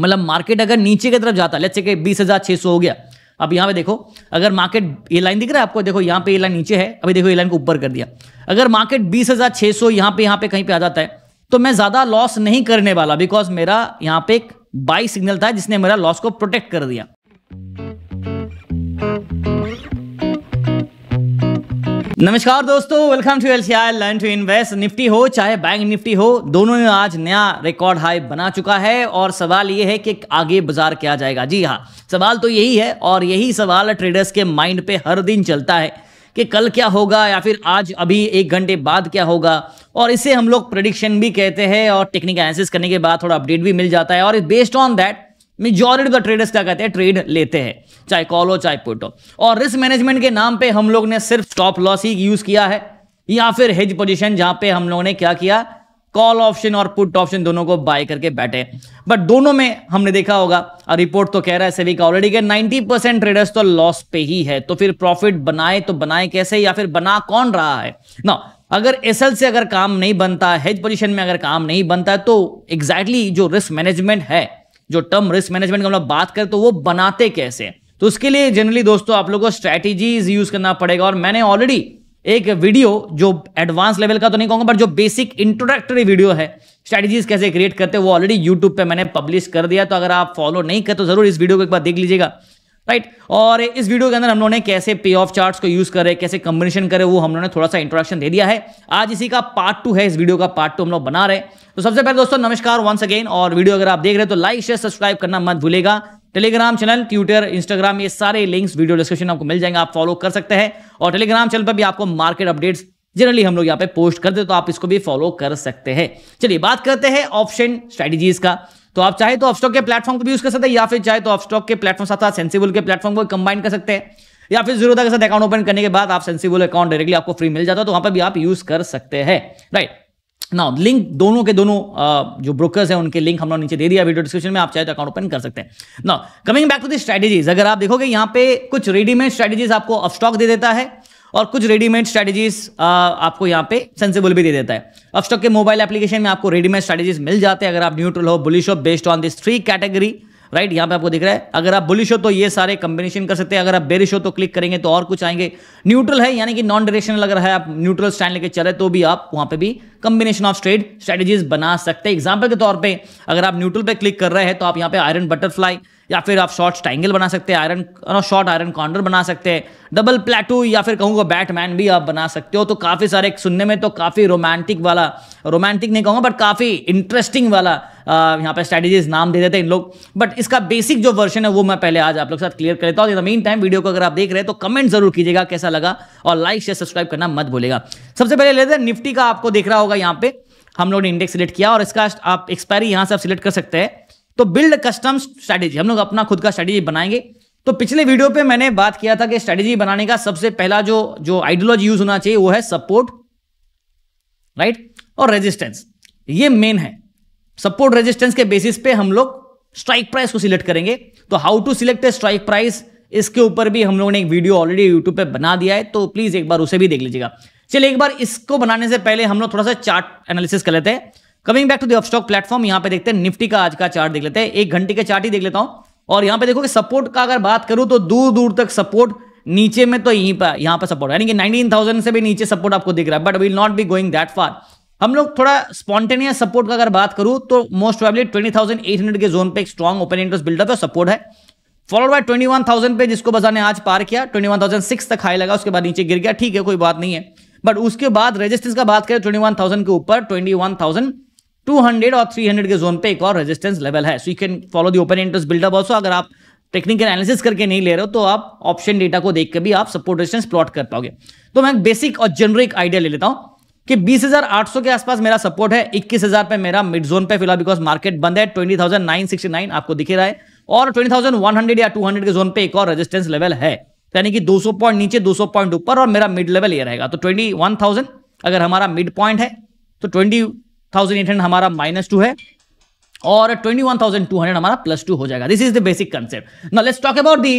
मतलब मार्केट अगर नीचे की तरफ जाता लेट्स से कि बीस हज़ार छः सौ हो गया अब यहाँ पे देखो अगर मार्केट ये लाइन दिख रहा है आपको देखो यहाँ पे ये लाइन नीचे है अभी देखो ये लाइन को ऊपर कर दिया अगर मार्केट बीस हज़ार छः सौ यहाँ पर यहाँ पर कहीं पे आ जाता है तो मैं ज़्यादा लॉस नहीं करने वाला बिकॉज मेरा यहाँ पे एक बाई सिग्नल था जिसने मेरा लॉस को प्रोटेक्ट कर दिया नमस्कार दोस्तों welcome to L C learn to invest Nifty हो चाहे बैंक निफ्टी हो दोनों ने आज नया रिकॉर्ड हाई बना चुका है और सवाल ये है कि आगे बाजार क्या जाएगा जी हाँ सवाल तो यही है और यही सवाल ट्रेडर्स के माइंड पे हर दिन चलता है कि कल क्या होगा या फिर आज अभी एक घंटे बाद क्या होगा और इसे हम लोग प्रडिक्शन भी कहते हैं और टेक्निकल एनालिसिस करने के बाद थोड़ा अपडेट भी मिल जाता है और based on that majority of the traders क्या कहते हैं ट्रेड लेते हैं चाहे कॉल हो चाहे पुट हो और रिस्क मैनेजमेंट के नाम पे हम लोग ने सिर्फ स्टॉप लॉस ही यूज किया है या फिर हेज पोजीशन जहां पे हम लोगों ने क्या किया कॉल ऑप्शन और पुट ऑप्शन दोनों को बाय करके बैठे बट दोनों में हमने देखा होगा रिपोर्ट तो कह रहा है सभी का ऑलरेडी के 90 परसेंट ट्रेडर्स तो लॉस पे ही है तो फिर प्रॉफिट बनाए तो बनाए कैसे या फिर बना कौन रहा है ना अगर एस से अगर काम नहीं बनता हेज पोजिशन में अगर काम नहीं बनता तो एग्जैक्टली exactly जो रिस्क मैनेजमेंट है जो टर्म रिस्क मैनेजमेंट का हम लोग बात करें तो वो बनाते कैसे तो उसके लिए जनरली दोस्तों आप लोगों को स्ट्रैटेजीज यूज करना पड़ेगा और मैंने ऑलरेडी एक वीडियो जो एडवांस लेवल का तो नहीं कहूंगा बट जो बेसिक इंट्रोडक्टरी वीडियो है स्ट्रैटेजीज कैसे क्रिएट करते हैं वो ऑलरेडी यूट्यूब पे मैंने पब्लिश कर दिया तो अगर आप फॉलो नहीं करते तो जरूर इस वीडियो को एक बार देख लीजिएगा राइट और इस वीडियो के अंदर हम लोगों ने कैसे पे ऑफ चार्ट्स को यूज करें कैसे कम्बिनेशन करें वो हम लोगों ने थोड़ा सा इंट्रोडक्शन दे दिया है आज इसी का पार्ट टू है इस वीडियो का पार्ट टू हम लोग बना रहे तो सबसे पहले दोस्तों नमस्कार वंस अगेन और वीडियो अगर आप देख रहे हो तो लाइक शेयर सब्सक्राइब करना मत भूलेगा टेलीग्राम चैनल ट्विटर इंस्टाग्राम ये सारे लिंक्स वीडियो डिस्क्रिप्शन आपको मिल जाएंगे आप फॉलो कर सकते हैं और टेलीग्राम चैनल पर भी आपको मार्केट अपडेट्स जनरली हम लोग यहाँ पे पोस्ट करते तो आप इसको भी फॉलो कर सकते हैं चलिए बात करते हैं ऑप्शन स्ट्रेटजीज का तो आप चाहे तो ऑफस्टॉक के प्लेटफॉर्म को भी यूज कर सकते हैं या फिर चाहे तो ऑफस्टॉक के प्लेटफॉर्म साथ साथ सेंसिबल के प्लेटफॉर्म को कंबाइन कर सकते हैं या फिर जीरो के साथ अकाउंट ओपन करने के बाद आप सेंसिबल अकाउंट डायरेक्टली आपको फ्री मिल जाता है तो वहां पर भी आप यूज कर सकते हैं राइट ना लिंक दोनों के दोनों जो ब्रोकर्स हैं उनके लिंक हमने नीचे दे दिया वीडियो डिस्क्रिप्शन में आप चाहे तो अकाउंट ओपन कर सकते हैं ना coming back to the strategies अगर आप देखोगे यहाँ पे कुछ रेडीमेड स्ट्रेटेजीज आपको अपस्टॉक दे देता है और कुछ रेडीमेड स्ट्रेटजीज आपको यहाँ पे सेंसिबल भी दे देता है अब स्टॉक के मोबाइल एप्लीकेशन में आपको रेडीमेड स्ट्रैटेजीज मिल जाते हैं अगर आप न्यूट्रल हो बुलिश हो based on this three category right यहाँ पे आपको दिख रहा है अगर आप बुलिश हो तो ये सारे कंबिनेशन कर सकते हैं अगर आप बेरिश हो तो क्लिक करेंगे तो और कुछ आएंगे न्यूट्रल है यानी कि नॉन डायरेक्शनल अगर है आप न्यूट्रल स्टैंड लेके चले तो भी आप वहां पे भी कंबिनेशन ऑफ ट्रेड स्ट्रेटेजीज बना सकते हैं एग्जाम्पल के तौर पर अगर आप न्यूट्रल पर क्लिक कर रहे हैं तो आप यहाँ पे आयरन बटरफ्लाई या फिर आप शॉर्ट स्टाइंगल बना सकते हैं आयरन शॉर्ट आयरन कॉर्नर बना सकते हैं डबल प्लेटू या फिर कहूँगा बैटमैन भी आप बना सकते हो तो काफ़ी सारे सुनने में तो काफ़ी रोमांटिक वाला रोमांटिक नहीं कहूँगा बट काफ़ी इंटरेस्टिंग वाला यहाँ पे स्ट्रैटेजीज नाम दे देते हैं इन लोग बट इसका बेसिक जो वर्जन है वो मैं पहले आज आप लोग के साथ क्लियर कर लेता हूँ मेन टाइम वीडियो को अगर आप देख रहे हैं तो कमेंट जरूर कीजिएगा कैसा लगा और लाइक शेयर सब्सक्राइब करना मत भूलेगा सबसे पहले लेते हैं निफ्टी का आपको देख रहा होगा यहाँ पे हम लोग ने इंडेक्स सिलेक्ट किया और इसका आप एक्सपायरी यहाँ से आप सिलेक्ट कर सकते हैं तो बिल्ड कस्टम स्ट्रैटेजी हम लोग अपना खुद का स्ट्रैटेजी बनाएंगे तो पिछले वीडियो पे मैंने बात किया था कि स्ट्रैटेजी बनाने का सबसे पहला जो जो आइडियोलॉजी यूज होना चाहिए वो है सपोर्ट राइट और रेजिस्टेंस ये मेन है सपोर्ट रेजिस्टेंस के बेसिस पे हम लोग स्ट्राइक प्राइस को सिलेक्ट करेंगे तो how to select a strike price इसके ऊपर भी हम लोगों ने एक वीडियो ऑलरेडी यूट्यूब पे बना दिया है तो प्लीज एक बार उसे भी देख लीजिएगा चलिए एक बार इसको बनाने से पहले हम लोग थोड़ा सा चार्ट एनालिसिस कर लेते हैं coming back to dock platform यहाँ पे देखते हैं निफ्टी का आज का चार्ट देख लेते हैं एक घंटे का चार्ट ही देख लेता हूँ और यहाँ पे देखो कि सपोर्ट का अगर बात करूँ तो दूर दूर तक सपोर्ट नीचे में तो यहीं पर यहाँ पर सपोर्ट यानी कि 19,000 से भी नीचे सपोर्ट आपको दिख रहा है but will not be going that far हम लोग थोड़ा स्पॉन्टेनियस सपोर्ट का अगर बात करूं तो मोस्ट एट हंड्रेड के जोन पे एक स्ट्रॉन्ग ओपन इंटरेस्ट बिल्डअप है सपोर्ट है फॉलोड बाय 21,000 पे जिसको बजा ने आज पार किया सिक्स तक हाई लगा उसके बाद नीचे गिर गया ठीक है कोई बात नहीं है बट उसके बाद रेजिस्टेंस का बात करें थाउजेंड के ऊपर थाउजेंड 200 और 300 के जोन पे एक और रेजिस्टेंस लेवल है so you can follow the open interest buildup also अगर आप टेक्निकल एनालिसिस करके नहीं ले रहे हो तो आप ऑप्शन डेटा को देख के भी आप सपोर्ट रेजिस्टेंस प्लॉट कर पाओगे तो मैं बेसिक और जनरिक आइडिया ले लेता हूं कि 20,800 के आसपास मेरा सपोर्ट है 21,000 पे मेरा मिड जोन पे फिलहाल बिकॉज मार्केट बंद है 20,969 आपको दिखे रहा है और 20,100 या 200 के जोन पे एक और रेजिस्टेंस लेवल है यानी कि 200 पॉइंट नीचे 200 पॉइंट ऊपर और मेरा मिड लेवल ये रहेगा तो 21,000 अगर हमारा मिड पॉइंट है तो थाउजेंड एट हंड्रेड हमारा माइनस टू है और 21,200 हमारा प्लस टू हो जाएगा this is the basic concept ना let's talk about the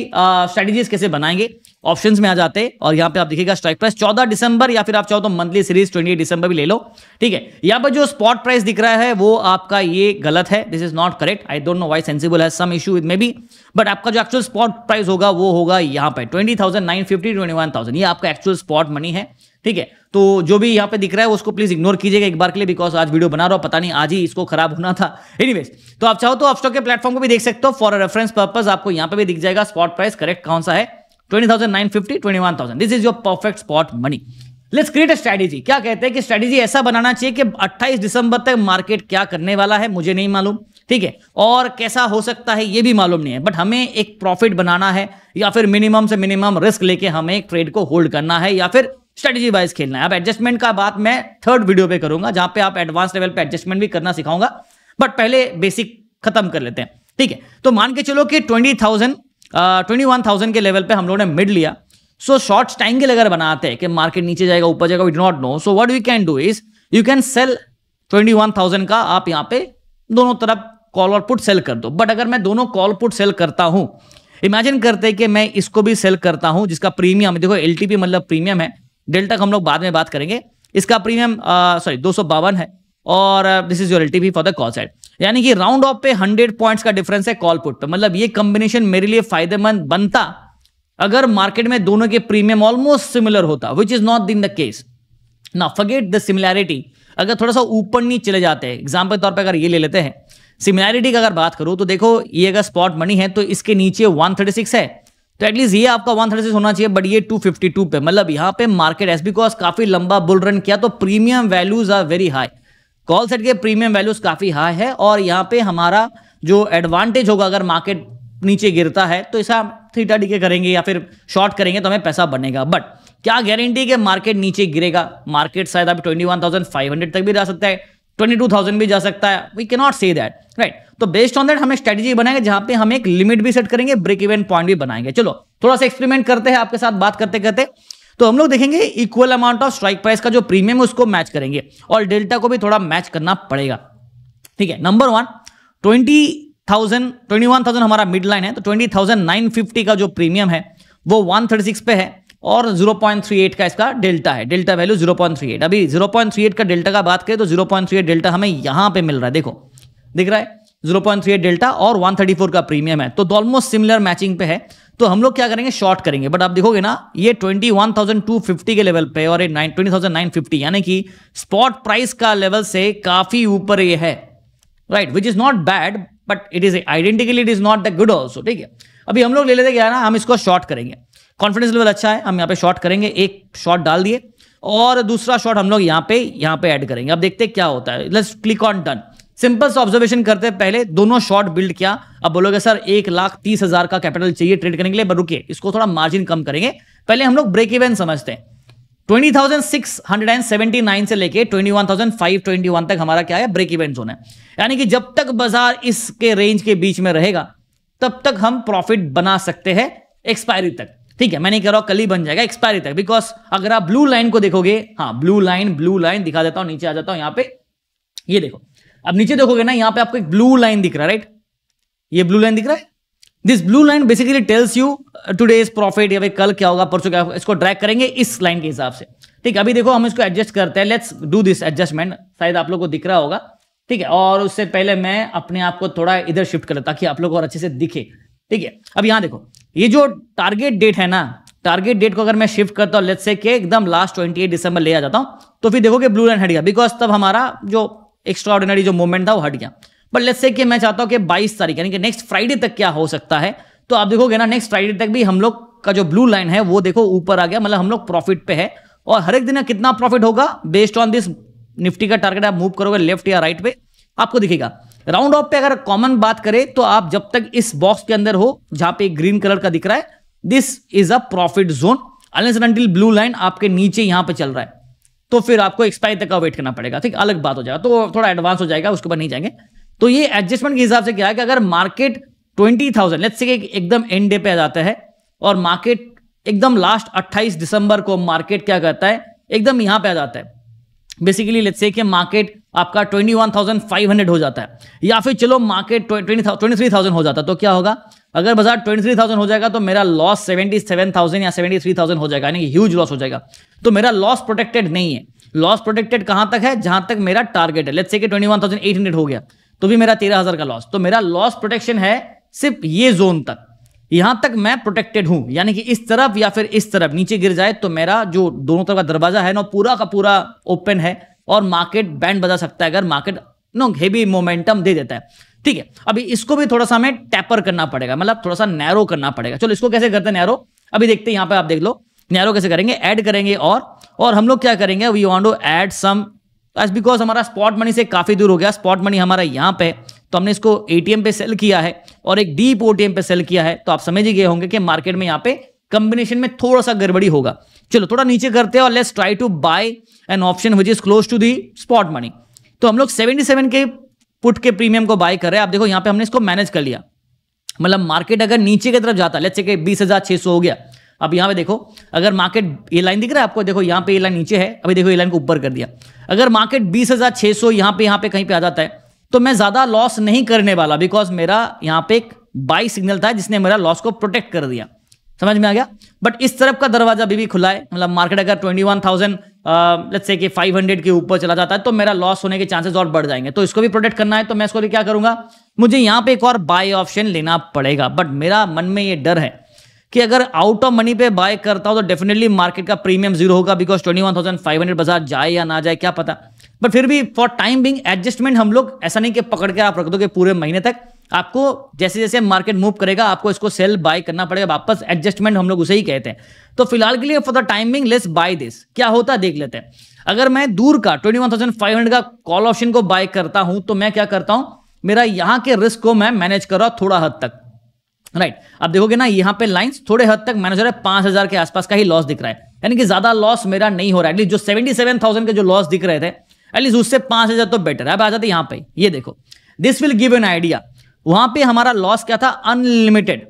strategies कैसे बनाएंगे ऑप्शंस में आ जाते और यहाँ पे आप देखिएगा स्ट्राइक प्राइस 14 दिसंबर या फिर आप चाहो तो मंथली सीरीज 28 दिसंबर भी ले लो ठीक है यहाँ पर जो स्पॉट प्राइस दिख रहा है वो आपका ये गलत है this is not correct I don't know why Sensibull है some issue with maybe but आपका जो एक्चुअल स्पॉट प्राइस होगा वो होगा यहाँ पर twenty thousand nine fifty twenty one thousand ये आपका एक्चुअल स्पॉट मनी है ठीक है तो जो भी यहाँ पे दिख रहा है उसको प्लीज इग्नोर कीजिएगा एक बार के लिए बिकॉज आज वीडियो बना रहा हूँ पता नहीं आज ही इसको खराब होना था एनीवेज तो आप चाहो तो आप स्टॉक के प्लेटफॉर्म को भी देख सकते हो फॉर रेफरेंस पर्पज आपको यहाँ पे भी दिख जाएगा स्पॉट प्राइस करेक्ट कौन सा है 20,950, 21,000. This is your perfect spot money. Let's create strategy क्या कहते हैं कि स्ट्रैटेजी ऐसा बनाना चाहिए कि 28 दिसंबर तक मार्केट क्या करने वाला है मुझे नहीं मालूम ठीक है और कैसा हो सकता है ये भी मालूम नहीं है बट हमें एक प्रॉफिट बनाना है या फिर मिनिमम से मिनिमम रिस्क लेके हमें ट्रेड को होल्ड करना है या फिर स्ट्रेटेजी वाइज खेलना है अब एडजस्टमेंट का बात मैं थर्ड वीडियो पे करूंगा जहां पे आप एडवांस लेवल पे एडजस्टमेंट भी करना सिखाऊंगा बट पहले बेसिक खत्म कर लेते हैं ठीक है तो मान के चलो कि twenty thousand twenty one thousand के लेवल पे हम लोगों ने मिड लिया सो शॉर्ट्स टाइम के लिए अगर बनाते हैं कि मार्केट नीचे जाएगा ऊपर जाएगा we do not know so what we can do is you can sell twenty one thousand का आप यहाँ पे दोनों तरफ कॉल और पुट सेल कर दो बट अगर मैं दोनों कॉल पुट सेल करता हूँ इमेजिन करते कि मैं इसको भी सेल करता हूँ जिसका प्रीमियम देखो एल मतलब प्रीमियम है डेल्टा हम लोग बाद में बात करेंगे इसका प्रीमियम सॉरी दो है और दिस इज योर एल्टी फॉर द कॉल साइड यानी कि राउंड ऑफ पे हंड्रेड पॉइंट्स का डिफरेंस है कॉल पुट पे मतलब ये कॉम्बिनेशन मेरे लिए फायदेमंद बनता अगर मार्केट में दोनों के प्रीमियम ऑलमोस्ट सिमिलर होता which is not in the case ना फगेट द सिमिलैरिटी अगर थोड़ा सा ऊपर नहीं चले जाते हैं एग्जाम्पल तौर पर अगर ये ले लेते हैं सिमिलैरिटी की अगर बात करूँ तो देखो ये अगर स्पॉट मनी है तो इसके नीचे 136 है तो एटलीस्ट ये आपका 136 होना चाहिए बट ये 252 पे मतलब यहाँ पे मार्केट एस बिकॉज काफी लंबा बुल रन किया तो premium values are very high call set के प्रीमियम वैल्यूज काफ़ी हाई है और यहाँ पे हमारा जो एडवांटेज होगा अगर मार्केट नीचे गिरता है तो ऐसा थीटा डीके करेंगे या फिर शॉर्ट करेंगे तो हमें पैसा बनेगा बट क्या गारंटी के मार्केट नीचे गिरेगा मार्केट शायद फाइव हंड्रेड तक भी जा सकता है 22,000 भी जा सकता है we can not say that right तो बेस्ड ऑन दैट हमें स्ट्रेटेजी बनाएंगे जहां पे हम एक लिमिट भी सेट करेंगे ब्रेक इवेंट पॉइंट भी बनाएंगे चलो थोड़ा सा एक्सपेरिमेंट करते हैं आपके साथ बात करते करते तो हम लोग देखेंगे equal amount of strike price का जो प्रीमियम है उसको मैच करेंगे और डेल्टा को भी थोड़ा मैच करना पड़ेगा ठीक है number one twenty thousand twenty one thousand हमारा मिड लाइन है तो ट्वेंटी थाउजेंड नाइन फिफ्टी का जो प्रीमियम है वो वन थर्टी सिक्स पे है और 0.38 का इसका डेल्टा है डेल्टा वैल्यू 0.38 अभी 0.38 का डेल्टा का बात करें तो 0.38 डेल्टा हमें यहां पे मिल रहा है देखो दिख रहा है 0.38 डेल्टा और 134 का प्रीमियम है तो ऑलमोस्ट सिमिलर मैचिंग पे है तो हम लोग क्या करेंगे शॉर्ट करेंगे बट आप देखोगे ना ये 21,250 के लेवल पे और ये 20,950 यानी कि स्पॉट प्राइस का लेवल से काफी ऊपर ये है right which is not bad but it is identically it is not the good also ठीक है अभी हम लोग ले लेते क्या ना हम इसको शॉर्ट करेंगे कॉन्फिडेंस लेवल अच्छा है हम यहाँ पे शॉर्ट करेंगे एक शॉर्ट डाल दिए और दूसरा शॉर्ट हम लोग यहाँ पे यहाँ पे ऐड करेंगे अब देखते हैं क्या होता है let's click on done simple से ऑब्जर्वेशन करते हैं पहले दोनों शॉर्ट बिल्ड किया अब बोलोगे सर एक लाख तीस हजार का कैपिटल चाहिए ट्रेड करने के लिए रुकिए इसको थोड़ा मार्जिन कम करेंगे पहले हम लोग ब्रेक इवेंट समझते हैं ट्वेंटी थाउजेंड सिक्स नाइन से लेके वन तक हमारा क्या है ब्रेक इवेंट जोन है यानी कि जब तक बाजार इसके रेंज के बीच में रहेगा तब तक हम प्रॉफिट बना सकते हैं एक्सपायरी तक ठीक है मैं नहीं कह रहा हूं कल ही बन जाएगा एक्सपायरी तक बिकॉज अगर आप ब्लू लाइन को देखोगे हाँ ब्लू लाइन ब्लू लाइन दिखा देता हूं नीचे आ जाता हूं यहां पे ये देखो अब नीचे देखोगे ना यहाँ पे आपको एक ब्लू लाइन दिख रहा है राइट ये ब्लू लाइन दिख रहा है this blue line basically tells you today's profit या भाई कल क्या होगा परसों क्या होगा इसको ड्रैक करेंगे इस लाइन के हिसाब से ठीक है अभी देखो हम इसको एडजस्ट करते हैं लेट्स डू दिस एडजस्टमेंट शायद आप लोग को दिख रहा होगा ठीक है और उससे पहले मैं अपने आप को थोड़ा इधर शिफ्ट कर ताकि आप लोग और अच्छे से दिखे ठीक है अब यहाँ देखो ये जो टारगेट डेट है ना टारगेट डेट को अगर मैं शिफ्ट करता हूँ लेट्स से एकदम लास्ट 28 दिसंबर ले आ जाता हूँ तो फिर देखोगे ब्लू लाइन हट गया बिकॉज तब हमारा जो एक्स्ट्रा ऑर्डिनरी जो मूवमेंट था वो हट गया बट लेट्स से कि मैं चाहता हूँ कि 22 तारीख यानी कि नेक्स्ट फ्राइडे तक क्या हो सकता है तो आप देखोगे ना नेक्स्ट फ्राइडे तक भी हम लोग का जो ब्लू लाइन है वो देखो ऊपर आ गया मतलब हम लोग प्रॉफिट पे है और हर एक दिन कितना प्रॉफिट होगा बेस्ड ऑन दिस निफ्टी का टारगेट आप मूव करोगे लेफ्ट या राइट पे आपको दिखेगा राउंड ऑफ पे अगर कॉमन बात करें तो आप जब तक इस बॉक्स के अंदर हो जहां पे ग्रीन कलर का दिख रहा है this is a profit zone unless and blue line आपके नीचे यहां पे चल रहा है तो फिर आपको एक्सपायरी तक का वेट करना पड़ेगा ठीक अलग बात हो जाएगा तो थोड़ा एडवांस हो जाएगा उसके ऊपर नहीं जाएंगे तो ये एडजस्टमेंट के हिसाब से क्या है कि अगर market twenty thousand let's say एकदम एंड डे पे आ जाता है और मार्केट एकदम लास्ट अट्ठाईस दिसंबर को मार्केट क्या करता है एकदम यहां पे आ जाता है बेसिकली लेट्स से कि मार्केट आपका 21,500 हो जाता है या फिर चलो मार्केट ट्वेंटी थाउजेंड हो जाता है तो क्या होगा अगर बाजार 23,000 हो जाएगा तो मेरा लॉस 77,000 या 73,000 हो जाएगा यानी ह्यूज लॉस हो जाएगा तो मेरा लॉस प्रोटेक्टेड नहीं है लॉस प्रोटेक्टेड कहां तक है जहां तक मेरा टारगेट है let's say twenty one thousand eight hundred हो गया तो भी मेरा तेरह हजार का लॉस तो मेरा लॉस प्रोटेक्शन है सिर्फ ये जोन तक यहां तक मैं प्रोटेक्टेड हूं यानी कि इस तरफ या फिर इस तरफ नीचे गिर जाए तो मेरा जो दोनों तरफ का दरवाजा है ना पूरा का पूरा ओपन है और मार्केट बैंड बजा सकता है अगर मार्केट नो हेवी मोमेंटम दे देता है ठीक है अभी इसको भी थोड़ा सा हमें टैपर करना पड़ेगा मतलब थोड़ा सा नैरो करना पड़ेगा चलो इसको कैसे करते हैं नैरो अभी देखते हैं यहां पर आप देख लो नैरो कैसे करेंगे ऐड करेंगे और और हम लोग क्या करेंगे we want to add some edge because हमारा स्पॉट मनी से काफ़ी दूर हो गया स्पॉट मनी हमारा यहाँ पे तो हमने इसको ए पे सेल किया है और एक डीप ओ पे सेल किया है तो आप समझ ही गए होंगे कि मार्केट में यहाँ पे कंबिनेशन में थोड़ा सा गड़बड़ी होगा चलो थोड़ा नीचे करते हैं और let's try to buy an option which is close to the spot money तो हम लोग 77 के पुट के प्रीमियम को बाय कर रहे हैं आप देखो यहाँ पे हमने इसको मैनेज कर लिया मतलब मार्केट अगर नीचे की तरफ जाता लेट्स से बीस हजार छह सौ हो गया अब यहाँ पे देखो अगर मार्केट ये लाइन दिख रहा है आपको देखो यहाँ पे ये लाइन नीचे है अभी देखो ये लाइन को ऊपर कर दिया अगर मार्केट बीस हज़ार छः सौ यहाँ पे यहाँ पे कहीं पे आ जाता है तो मैं ज़्यादा लॉस नहीं करने वाला बिकॉज मेरा यहाँ पे एक बाई सिग्नल था जिसने मेरा लॉस को प्रोटेक्ट कर दिया समझ में आ गया बट इस तरफ का दरवाज़ा अभी भी खुला है मतलब मार्केट अगर twenty one thousand let's say कि 500 के ऊपर चला जाता है तो मेरा लॉस होने के चांसेस और बढ़ जाएंगे तो इसको भी प्रोटेक्ट करना है तो मैं इसको भी क्या करूंगा मुझे यहाँ पे एक और बाय ऑप्शन लेना पड़ेगा बट मेरा मन में ये डर है कि अगर आउट ऑफ मनी पे बाय करता हूं तो डेफिनेटली मार्केट का प्रीमियम जीरो होगा because twenty one thousand five hundred बाजार जाए या ना जाए क्या पता बट फिर भी फॉर टाइम बिंग एडजस्टमेंट हम लोग ऐसा नहीं कि पकड़ के आप रख दो पूरे महीने तक आपको जैसे जैसे मार्केट मूव करेगा आपको इसको सेल बाय करना पड़ेगा वापस एडजस्टमेंट हम लोग उसे ही कहते हैं तो फिलहाल के लिए for the timing less buy this क्या होता देख लेते हैं अगर मैं दूर का twenty one thousand five hundred का कॉल ऑप्शन को बाय करता हूं तो मैं क्या करता हूं मेरा यहां के रिस्क को मैं मैनेज कर रहा हूं थोड़ा हद तक राइट अब देखोगे ना यहाँ पे लाइंस थोड़े हद तक मैनेजर है पांच हजार के आसपास का ही लॉस दिख रहा है यानी कि ज्यादा लॉस मेरा नहीं हो रहा है एटलीस्ट जो सेवेंटी सेवन थाउजेंड के जो लॉस दिख रहे थे एटलीस्ट उससे पांच हजार तो बेटर है अब आ जाते यहाँ पे ये देखो this will give an idea वहां पर हमारा लॉस क्या था अनलिमिटेड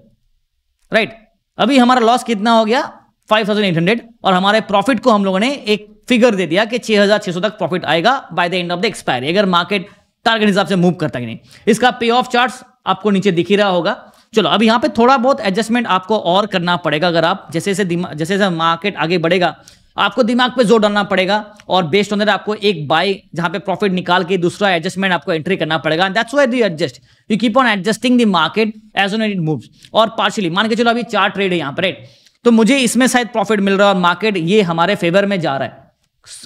राइट अभी हमारा लॉस कितना हो गया 5,800 और हमारे प्रॉफिट को हम लोगों ने एक फिगर दे दिया कि 6,600 तक प्रॉफिट आएगा by the end of the expiry अगर मार्केट टारगेट हिसाब से मूव करता कि नहीं इसका पे ऑफ चार्ट आपको नीचे दिख ही रहा होगा चलो अब यहाँ पे थोड़ा बहुत एडजस्टमेंट आपको और करना पड़ेगा अगर आप जैसे जैसे दिमाग जैसे जैसे मार्केट आगे बढ़ेगा आपको दिमाग पे जोर डालना पड़ेगा और बेस्ट ऑन आपको एक बाय जहां पे प्रॉफिट निकाल के दूसरा एडजस्टमेंट आपको एंट्री करना पड़ेगा that's why to adjust you keep on adjusting the market as on it move और पार्शली मान के चलो अभी चार ट्रेड है यहाँ पर तो मुझे इसमें शायद प्रॉफिट मिल रहा है और मार्केट ये हमारे फेवर में जा रहा है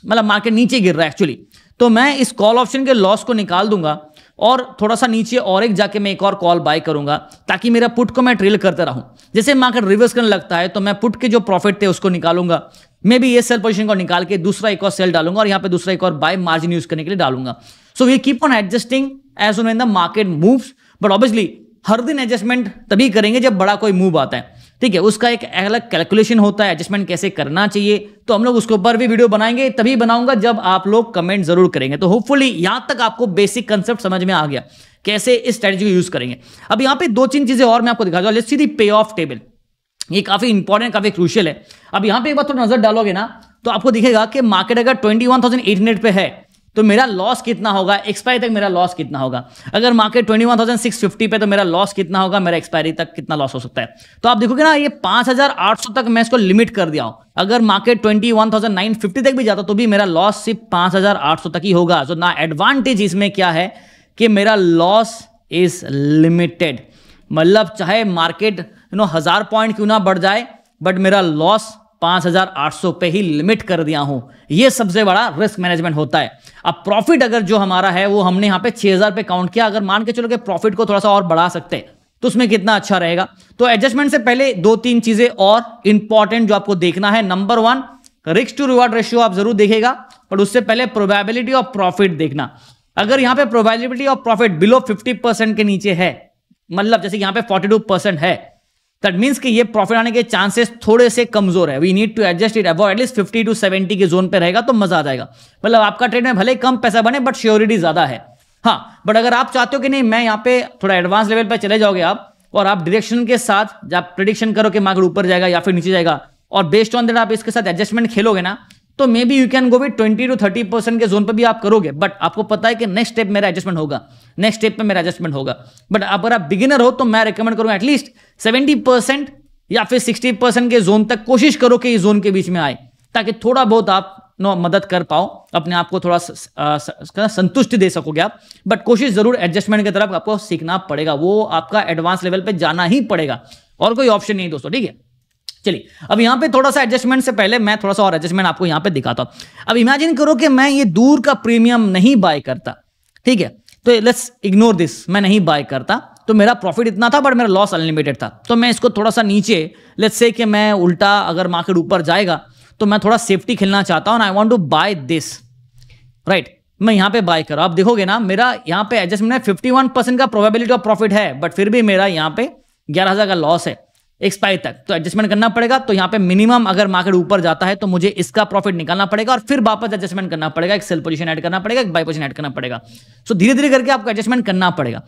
मतलब मार्केट नीचे गिर रहा है एक्चुअली तो मैं इस कॉल ऑप्शन के लॉस को निकाल दूंगा और थोड़ा सा नीचे और एक जाके मैं एक और कॉल बाय करूंगा ताकि मेरा पुट को मैं ट्रेल करता रहूं जैसे मार्केट रिवर्स करने लगता है तो मैं पुट के जो प्रॉफिट थे उसको निकालूंगा मैं भी ये सेल पोजीशन को निकाल के दूसरा एक और सेल डालूंगा और यहाँ पे दूसरा एक और बाय मार्जिन यूज करने के लिए डालूंगा so we keep on adjusting as on the market moves but obviously हर दिन एडजस्टमेंट तभी करेंगे जब बड़ा कोई मूव आता है ठीक है उसका एक अलग कैलकुलेशन होता है एडजस्टमेंट कैसे करना चाहिए तो हम लोग उसके ऊपर भी वीडियो बनाएंगे तभी बनाऊंगा जब आप लोग कमेंट जरूर करेंगे तो होपफुली यहां तक आपको बेसिक कंसेप्ट समझ में आ गया कैसे इस स्ट्रेटेजी को यूज करेंगे अब यहां पे दो तीन चीजें और मैं आपको दिखा दूँ सीधी पे ऑफ टेबल ये काफी इंपॉर्टेंट काफी क्रूशियल है अब यहां पे एक बार थोड़ा नजर डालोगे ना तो आपको दिखेगा कि मार्केट अगर twenty one thousand eight hundred पे है तो मेरा लॉस कितना होगा एक्सपायरी तक मेरा लॉस कितना होगा अगर मार्केट 21,650 पे तो मेरा लॉस कितना होगा मेरा एक्सपायरी तक कितना लॉस हो सकता है तो आप देखोगे ना ये 5,800 तक मैं इसको लिमिट कर दिया हूं अगर मार्केट 21,950 तक भी जाता तो भी मेरा लॉस सिर्फ पांच तक ही होगा तो ना एडवांटेज इसमें क्या है कि मेरा लॉस इज लिमिटेड मतलब चाहे मार्केट यू नो हजार पॉइंट क्यों ना बढ़ जाए बट मेरा लॉस 5,800 पे ही लिमिट कर दिया हूं ये सबसे बड़ा रिस्क मैनेजमेंट होता है अब प्रॉफिट अगर जो हमारा है वो हमने यहां पे 6,000 पे काउंट किया अगर मान के चलो कि प्रॉफिट को थोड़ा सा और बढ़ा सकते हैं तो उसमें कितना अच्छा रहेगा तो एडजस्टमेंट से पहले दो तीन चीजें और इंपॉर्टेंट जो आपको देखना है number one risk to reward ratio आप जरूर देखेगा बट उससे पहले प्रोबेबिलिटी ऑफ प्रॉफिट देखना अगर यहां पे probability of profit below fifty percent के नीचे है मतलब जैसे यहां पर फोर्टी परसेंट है दैट मीन्स कि ये प्रॉफिट आने के चांसेस थोड़े से कमजोर है we need to adjust it about at least fifty to seventy के जोन पे रहेगा तो मजा आ जाएगा मतलब आपका ट्रेड में भले कम पैसा बने बट श्योरिटी ज्यादा है हाँ बट अगर आप चाहते हो कि नहीं मैं यहाँ पे थोड़ा एडवांस लेवल पर चले जाओगे आप और आप डिरेक्शन के साथ जब प्रिडिक्शन करो कि मार्केट ऊपर जाएगा या फिर नीचे जाएगा और बेस्ड ऑन दैट आप इसके साथ एडजस्टमेंट खेलोगे ना तो maybe you can go with twenty to thirty percent के जोन पर भी आप करोगे बट आपको पता है कि नेक्स्ट स्टेप मेरा एडजस्टमेंट होगा नेक्स्ट स्टेप पे मेरा एडजस्टमेंट होगा बट अगर आप बिगिनर हो तो मैं रिकमेंड करूँगा एटलीस्ट सेवेंटी परसेंट या फिर सिक्सटी परसेंट के जोन तक कोशिश करो कि इस जोन के बीच में आए ताकि थोड़ा बहुत आप नो मदद कर पाओ अपने आप को थोड़ा संतुष्टि दे सकोगे आप बट कोशिश जरूर एडजस्टमेंट की तरफ आपको सीखना पड़ेगा वो आपका एडवांस लेवल पर जाना ही पड़ेगा और कोई ऑप्शन नहीं दोस्तों ठीक है चलिए अब यहां पे थोड़ा सा एडजस्टमेंट से पहले मैं थोड़ा सा और एडजस्टमेंट आपको यहां पे दिखाता हूं अब इमेजिन करो कि मैं ये दूर का प्रीमियम नहीं बाय करता ठीक है तो लेट्स इग्नोर दिस मैं नहीं बाय करता तो मेरा प्रॉफिट इतना था बट मेरा लॉस अनलिमिटेड था तो मैं इसको थोड़ा सा नीचे लेट्स से कि मैं उल्टा अगर मार्केट ऊपर जाएगा तो मैं थोड़ा सेफ्टी खेलना चाहता हूं I want to buy this right मैं यहां पे बाय करो आप देखोगे ना मेरा यहां पे एडजस्टमेंट है 51 परसेंट का प्रोबेबिलिटी ऑफ प्रॉफिट है बट फिर भी मेरा यहां पे 11000 का लॉस है एक्सपायरी तक तो एडजस्टमेंट करना पड़ेगा तो यहाँ पे मिनिमम अगर मार्केट ऊपर जाता है तो मुझे इसका प्रॉफिट निकालना पड़ेगा और फिर वापस एडजस्टमेंट करना पड़ेगा एक सेल पोजीशन ऐड करना पड़ेगा एक बाय पोजीशन ऐड करना पड़ेगा सो धीरे धीरे करके आपको एडजस्टमेंट करना पड़ेगा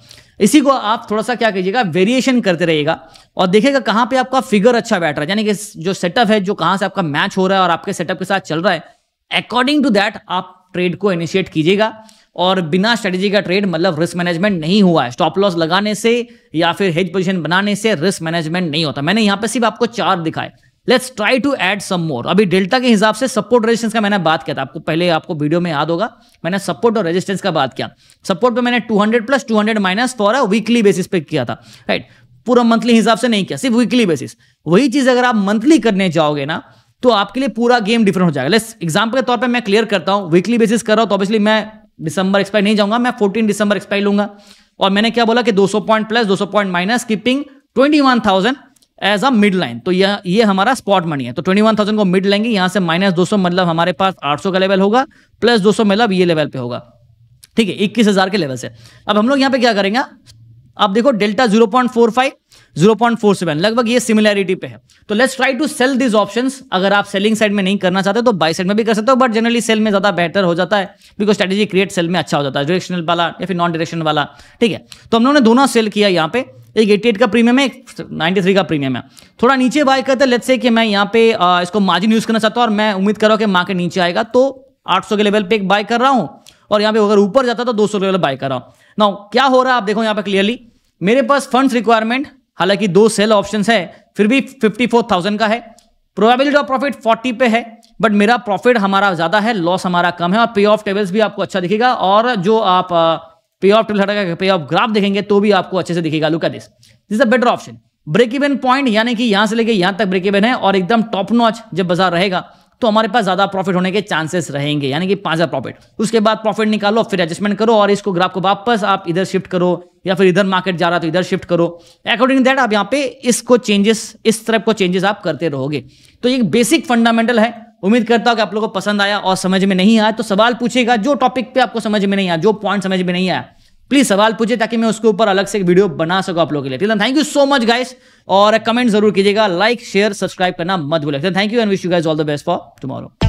इसी को आप थोड़ा सा क्या कीजिएगा वेरिएशन करते रहिएगा और देखिएगा कहाँ पे आपका फिगर अच्छा बैठ रहा है यानी कि जो सेटअप है जो कहाँ से आपका मैच हो रहा है और आपके सेटअप के साथ चल रहा है अकॉर्डिंग टू दैट आप ट्रेड को इनिशिएट कीजिएगा और बिना स्ट्रेटेजी का ट्रेड मतलब रिस्क मैनेजमेंट नहीं हुआ है स्टॉप लॉस लगाने से या फिर हेज पोजीशन बनाने से रिस्क मैनेजमेंट नहीं होता मैंने यहां पे सिर्फ आपको चार दिखाए let's try to add some more अभी डेल्टा के हिसाब से सपोर्ट रेजिस्टेंस का मैंने बात किया था आपको पहले आपको वीडियो में याद होगा मैंने सपोर्ट और रेजिस्टेंस का बात किया सपोर्ट पे मैंने 200 plus 200 minus for a weekly basis पे किया था राइट पूरा मंथली हिसाब से नहीं किया सिर्फ वीकली बेसिस वही चीज अगर आप मंथली करने जाओगे ना तो आपके लिए पूरा गेम डिफरेंट हो जाएगा लेस एग्जाम्पल के तौर पर मैं क्लियर करता हूँ वीकली बेसिस कर रहा हूँ तो ऑब्वियसली मैं दिसंबर एक्सपायर नहीं जाऊंगा मैं फोर्टीन दिसंबर एक्सपायर लूंगा और मैंने क्या बोला कि 200 point plus 200 point minus keeping 21,000 as a mid line तो यह ये हमारा स्पॉट मनी है तो 21,000 को मिड लेंगे यहां से माइनस दो मतलब हमारे पास 800 का लेवल होगा प्लस 200 मतलब ये लेवल पे होगा ठीक है 21,000 के लेवल से अब हम लोग यहां पे क्या करेंगे आप देखो delta zero point four five zero point four seven लगभग ये सिमिलैरिटी पे है तो let's try to sell this options अगर आप सेलिंग साइड में नहीं करना चाहते तो बाई साइड में भी कर सकते हो बट जनरली सेल में ज्यादा बेहतर हो जाता है बिकॉज स्ट्रेटेजी क्रिएट सेल में अच्छा हो जाता है डिरेक्शनल वाला या फिर नॉन डिरेक्शन वाला ठीक है तो हम लोगों ने दोनों सेल किया यहाँ पे एक 88 का प्रीमियम है एक 93 का प्रीमियम है थोड़ा नीचे बाय करते हैं लेट्स से कि मैं यहाँ पे इसको मार्जिन यूज करना चाहता हूँ और मैं उम्मीद कर रहा हूँ कि मार्केट नीचे आएगा तो 800 के लेवल पे एक बाय कर रहा हूँ और यहाँ पे अगर ऊपर जाता तो दो सौ लेवल बाय करा ना क्या हो रहा है आप देखो यहाँ पे क्लियरली मेरे पास फंड्स रिक्वायरमेंट हालांकि दो सेल ऑप्शन है फिर भी फिफ्टी फोर थाउजेंड का है प्रोबेबिलिटी ऑफ प्रॉफिट फोर्टी पे है बट मेरा प्रॉफिट हमारा ज़्यादा है लॉस हमारा कम है और पे ऑफ टेबल्स भी आपको अच्छा दिखेगा और जो आप पे ऑफ टेबल हटा पे ऑफ ग्राफ देखेंगे तो भी आपको अच्छे से दिखेगा look at this this a better option break even point यानी कि यहां से लेके यहां तक ब्रेक इवन है और एकदम टॉप नॉच जब बाजार रहेगा तो हमारे पास ज़्यादा प्रॉफिट होने के चांसेस रहेंगे यानी कि पांच हज़ार प्रॉफिट उसके बाद प्रॉफिट निकालो फिर एडजस्टमेंट करो और इसको ग्राफ को वापस आप इधर शिफ्ट करो या फिर इधर मार्केट जा रहा तो इधर शिफ्ट करो अकॉर्डिंग दैट आप यहाँ पे इसको चेंजेस इस तरफ को चेंजेस आप करते रहोगे तो एक बेसिक फंडामेंटल है उम्मीद करता हूं कि आप लोगों को पसंद आया और समझ में नहीं आया तो सवाल पूछेगा जो टॉपिक पे आपको समझ में नहीं आया जो पॉइंट समझ में नहीं आया प्लीज सवाल पूछे ताकि मैं उसके ऊपर अलग से एक वीडियो बना सकूं आप लोगों के लिए ठीक है thank you so much guys और कमेंट जरूर कीजिएगा लाइक शेयर सब्सक्राइब करना मत भूलिएगा thank you and wish you guys all the best for tomorrow